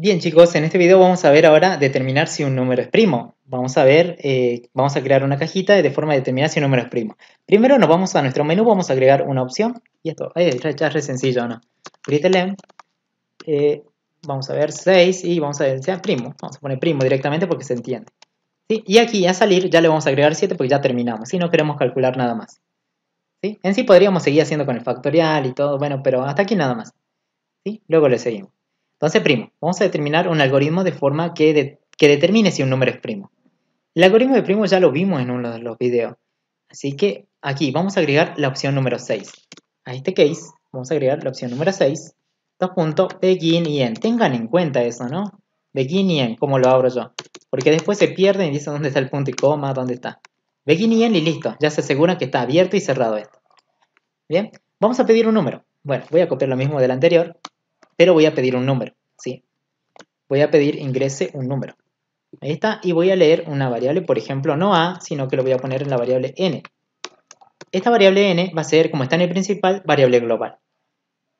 Bien chicos, en este video vamos a ver ahora determinar si un número es primo. Vamos a ver, eh, vamos a crear una cajita de forma de determinar si un número es primo. Primero nos vamos a nuestro menú, vamos a agregar una opción. Y esto, eh, ya, es re sencillo, ¿no? Gritelem, eh, vamos a ver 6 y vamos a ver decir primo. Vamos a poner primo directamente porque se entiende. Y aquí a salir ya le vamos a agregar 7 porque ya terminamos. Si no queremos calcular nada más. ¿Sí? En sí podríamos seguir haciendo con el factorial y todo, bueno, pero hasta aquí nada más. Luego le seguimos. Entonces, primo, vamos a determinar un algoritmo de forma que, determine si un número es primo. El algoritmo de primo ya lo vimos en uno de los videos. Así que aquí vamos a agregar la opción número 6. A este case vamos a agregar la opción número 6. Dos puntos, begin y end. Tengan en cuenta eso, ¿no? Begin y end, como lo abro yo. Porque después se pierde y dice dónde está el punto y coma, dónde está. Begin y end y listo. Ya se asegura que está abierto y cerrado esto. Bien, vamos a pedir un número. Bueno, voy a copiar lo mismo del anterior pero voy a pedir un número, ¿sí? Voy a pedir ingrese un número. Ahí está, y voy a leer una variable, por ejemplo, no a, sino que lo voy a poner en la variable n. Esta variable n va a ser, como está en el principal, variable global.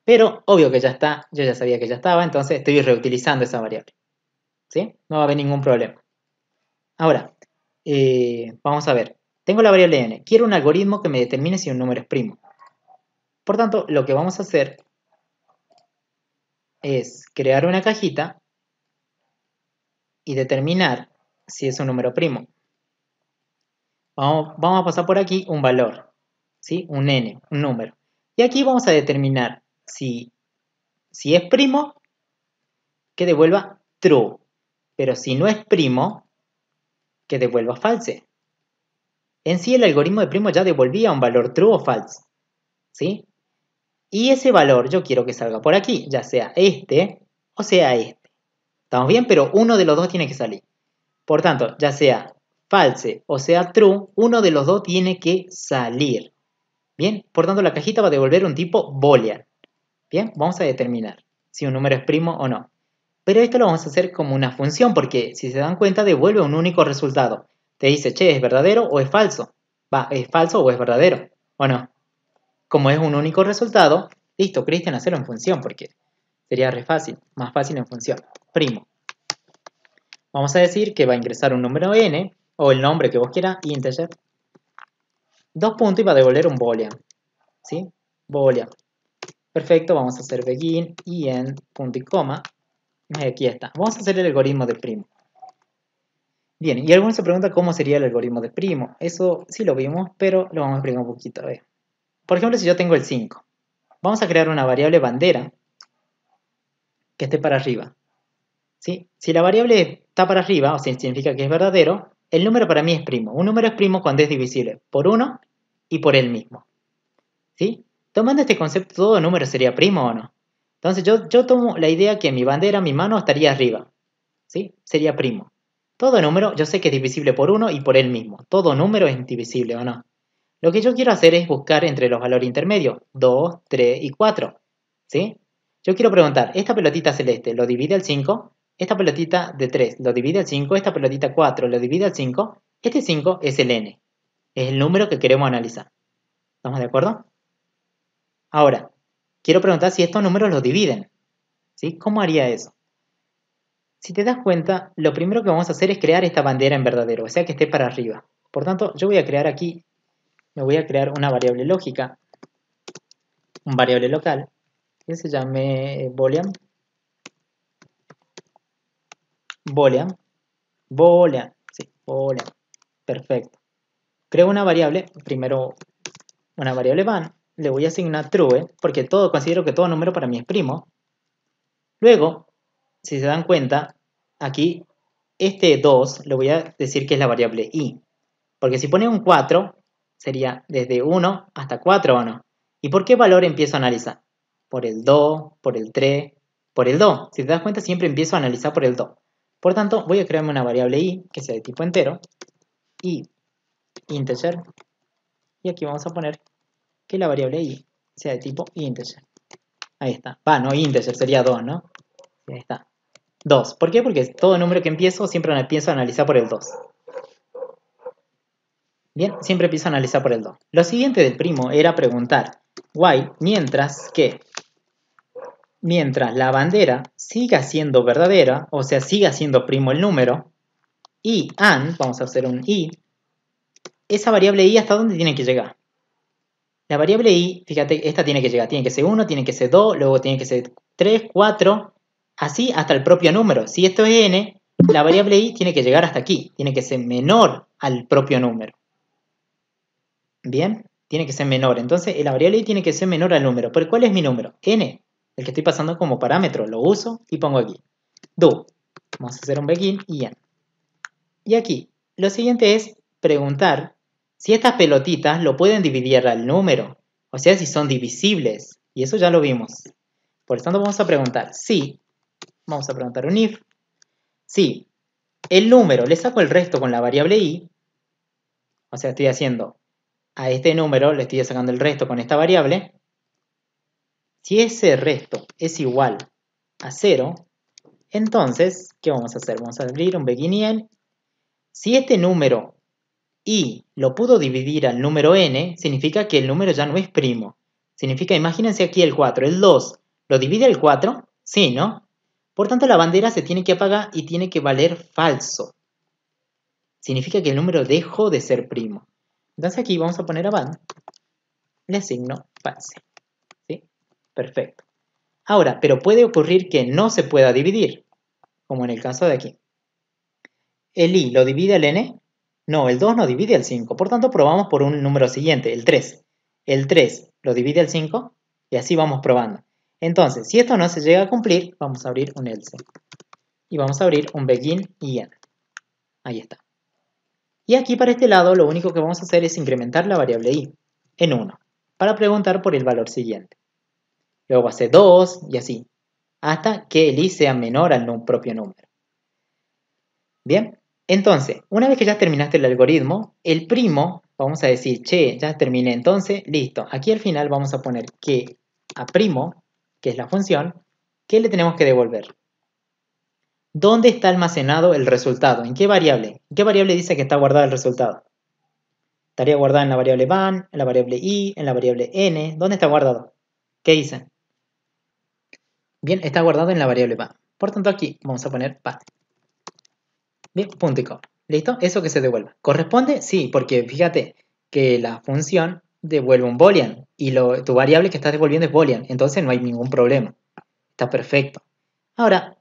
Pero, obvio que ya está, yo ya sabía que ya estaba, entonces estoy reutilizando esa variable. ¿Sí? No va a haber ningún problema. Ahora, eh, vamos a ver. Tengo la variable n. Quiero un algoritmo que me determine si un número es primo. Por tanto, lo que vamos a hacer es crear una cajita y determinar si es un número primo. Vamos, a pasar por aquí un valor, ¿sí? un n, un número. Y aquí vamos a determinar si, si es primo, que devuelva true. Pero si no es primo, que devuelva false. En sí el algoritmo de primo ya devolvía un valor true o false. ¿sí? Y ese valor yo quiero que salga por aquí, ya sea este o sea este. ¿Estamos bien? Pero uno de los dos tiene que salir. Por tanto, ya sea false o sea true, uno de los dos tiene que salir. Bien, por tanto la cajita va a devolver un tipo boolean. Bien, vamos a determinar si un número es primo o no. Pero esto lo vamos a hacer como una función porque si se dan cuenta devuelve un único resultado. Te dice, che, ¿es verdadero o es falso? Va, ¿es falso o es verdadero? ¿O no? Como es un único resultado, listo, Cristian, hacerlo en función, porque sería re fácil, más fácil en función. Primo. Vamos a decir que va a ingresar un número n, o el nombre que vos quieras, integer, dos puntos y va a devolver un boolean, ¿sí? Boolean. Perfecto, vamos a hacer begin, y en punto y coma, aquí está. Vamos a hacer el algoritmo de primo. Bien, y algunos se pregunta cómo sería el algoritmo de primo. Eso sí lo vimos, pero lo vamos a explicar un poquito. A ver. Por ejemplo, si yo tengo el 5, vamos a crear una variable bandera que esté para arriba. ¿Sí? Si la variable está para arriba, o sea, significa que es verdadero, el número para mí es primo. Un número es primo cuando es divisible por 1 y por él mismo. ¿Sí? Tomando este concepto, ¿todo número sería primo o no? Entonces yo, tomo la idea que mi bandera, mi mano, estaría arriba. ¿Sí? Sería primo. Todo número, yo sé que es divisible por 1 y por él mismo. Todo número es divisible o no. Lo que yo quiero hacer es buscar entre los valores intermedios, 2, 3 y 4. ¿sí? Yo quiero preguntar, esta pelotita celeste lo divide al 5, esta pelotita de 3 lo divide al 5, esta pelotita 4 lo divide al 5, este 5 es el n, es el número que queremos analizar. ¿Estamos de acuerdo? Ahora, quiero preguntar si estos números los dividen. ¿sí? ¿Cómo haría eso? Si te das cuenta, lo primero que vamos a hacer es crear esta bandera en verdadero, o sea que esté para arriba. Por tanto, yo voy a crear aquí me voy a crear una variable lógica, una variable local, que se llame eh, boolean, boolean, boolean, sí, boolean, perfecto. Creo una variable, primero una variable van, le voy a asignar true, porque todo considero que todo número para mí es primo. Luego, si se dan cuenta, aquí este 2 le voy a decir que es la variable i. Porque si pone un 4, Sería desde 1 hasta 4 o no. ¿Y por qué valor empiezo a analizar? Por el 2, por el 3, por el 2. Si te das cuenta, siempre empiezo a analizar por el 2. Por tanto, voy a crearme una variable i que sea de tipo entero y integer. Y aquí vamos a poner que la variable i sea de tipo integer. Ahí está. Va, no integer, sería 2, ¿no? Ahí está. 2. ¿Por qué? Porque todo número que empiezo siempre empiezo a analizar por el 2. Bien, siempre empiezo a analizar por el 2 Lo siguiente del primo era preguntar why mientras que mientras la bandera siga siendo verdadera, o sea, siga siendo primo el número, y and, vamos a hacer un i, esa variable i hasta dónde tiene que llegar. La variable i, fíjate, esta tiene que llegar, tiene que ser 1, tiene que ser 2, luego tiene que ser 3, 4, así hasta el propio número. Si esto es n, la variable i tiene que llegar hasta aquí, tiene que ser menor al propio número. Bien, tiene que ser menor. Entonces, la variable i tiene que ser menor al número. ¿Pero cuál es mi número? n, el que estoy pasando como parámetro. Lo uso y pongo aquí. Do. Vamos a hacer un begin y n. Y aquí, lo siguiente es preguntar si estas pelotitas lo pueden dividir al número. O sea, si son divisibles. Y eso ya lo vimos. Por lo tanto, vamos a preguntar si, vamos a preguntar un if, si el número, le saco el resto con la variable i, o sea, estoy haciendo a este número, le estoy sacando el resto con esta variable, si ese resto es igual a 0, entonces, ¿qué vamos a hacer? Vamos a abrir un end. Si este número i lo pudo dividir al número n, significa que el número ya no es primo. Significa, imagínense aquí el 4, el 2, ¿lo divide el 4? Sí, ¿no? Por tanto, la bandera se tiene que apagar y tiene que valer falso. Significa que el número dejó de ser primo. Entonces aquí vamos a poner a van le asigno pase. ¿sí? Perfecto. Ahora, pero puede ocurrir que no se pueda dividir, como en el caso de aquí. ¿El i lo divide el n? No, el 2 no divide el 5, por tanto probamos por un número siguiente, el 3. El 3 lo divide el 5 y así vamos probando. Entonces, si esto no se llega a cumplir, vamos a abrir un else. Y vamos a abrir un begin y end. Ahí está. Y aquí para este lado lo único que vamos a hacer es incrementar la variable i en 1 para preguntar por el valor siguiente. Luego hace 2 y así, hasta que el i sea menor al propio número. Bien, entonces, una vez que ya terminaste el algoritmo, el primo, vamos a decir, che, ya terminé entonces, listo. Aquí al final vamos a poner que a primo, que es la función, ¿qué le tenemos que devolver? ¿Dónde está almacenado el resultado? ¿En qué variable? ¿En qué variable dice que está guardado el resultado? Estaría guardado en la variable van, en la variable i, en la variable n. ¿Dónde está guardado? ¿Qué dice? Bien, está guardado en la variable van. Por tanto, aquí vamos a poner van. Bien, punto y ¿Listo? Eso que se devuelva. ¿Corresponde? Sí, porque fíjate que la función devuelve un boolean y lo, tu variable que estás devolviendo es boolean, entonces no hay ningún problema. Está perfecto. Ahora,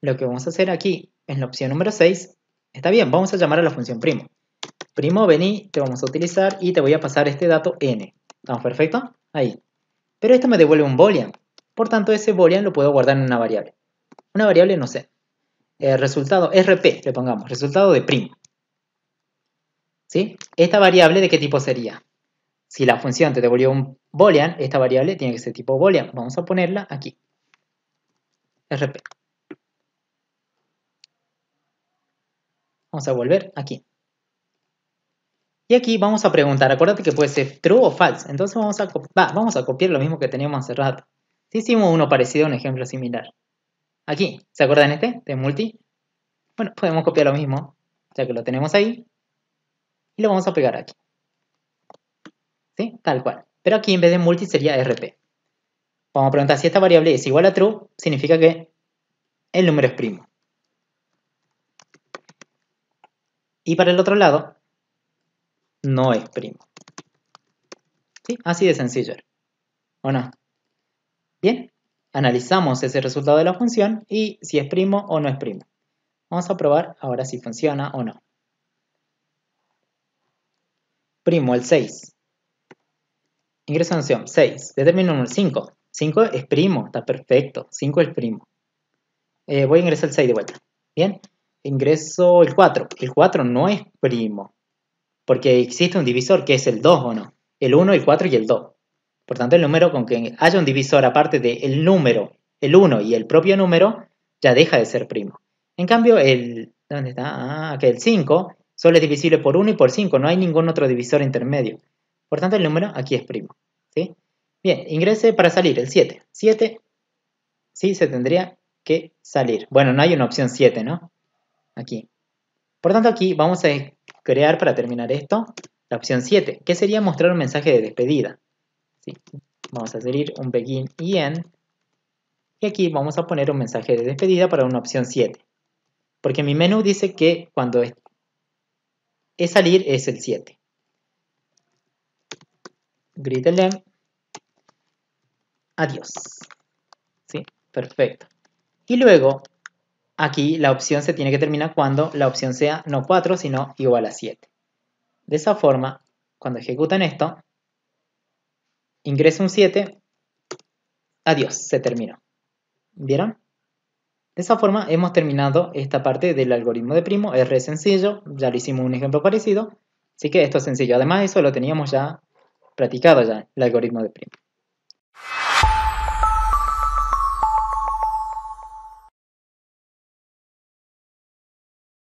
lo que vamos a hacer aquí, en la opción número 6, está bien, vamos a llamar a la función primo. Primo, vení, te vamos a utilizar y te voy a pasar este dato n. ¿Estamos perfecto? Ahí. Pero esto me devuelve un boolean. Por tanto, ese boolean lo puedo guardar en una variable. Una variable, no sé. El eh, resultado, RP, le pongamos, resultado de primo. ¿Sí? ¿Esta variable de qué tipo sería? Si la función te devolvió un boolean, esta variable tiene que ser tipo boolean. Vamos a ponerla aquí. RP. Vamos a volver aquí. Y aquí vamos a preguntar, acuérdate que puede ser true o false. Entonces vamos a, copiar lo mismo que teníamos hace rato. Si hicimos uno parecido, un ejemplo similar. Aquí, ¿se acuerdan este? De multi. Bueno, podemos copiar lo mismo, ya que lo tenemos ahí. Y lo vamos a pegar aquí. ¿Sí? Tal cual. Pero aquí en vez de multi sería rp. Vamos a preguntar si esta variable es igual a true, significa que el número es primo. Y para el otro lado, no es primo. ¿Sí? Así de sencillo. ¿O no? Bien, analizamos ese resultado de la función y si es primo o no es primo. Vamos a probar ahora si funciona o no. Primo el 6. Ingreso en función 6. Determino el 5. 5 es primo, está perfecto. 5 es primo. Eh, voy a ingresar el 6 de vuelta. Bien, ingreso el 4. El 4 no es primo, porque existe un divisor que es el 2 o no. El 1, el 4 y el 2. Por tanto, el número con que haya un divisor aparte del número, el 1 y el propio número, ya deja de ser primo. En cambio, el, ¿dónde está? Ah, que el 5 solo es divisible por 1 y por 5, no hay ningún otro divisor intermedio. Por tanto, el número aquí es primo. ¿sí? Bien, ingrese para salir el 7. 7, sí, se tendría que salir. Bueno, no hay una opción 7, ¿no? Aquí. Por tanto, aquí vamos a crear para terminar esto la opción 7, que sería mostrar un mensaje de despedida. Vamos a salir un begin y end. Y aquí vamos a poner un mensaje de despedida para una opción 7. Porque mi menú dice que cuando es, salir es el 7. grítele Adiós. Perfecto. Y luego Aquí la opción se tiene que terminar cuando la opción sea no 4, sino igual a 7. De esa forma, cuando ejecutan esto, ingresa un 7, adiós, se terminó. ¿Vieron? De esa forma hemos terminado esta parte del algoritmo de primo, es re sencillo, ya le hicimos un ejemplo parecido, así que esto es sencillo. Además eso lo teníamos ya practicado ya, el algoritmo de primo.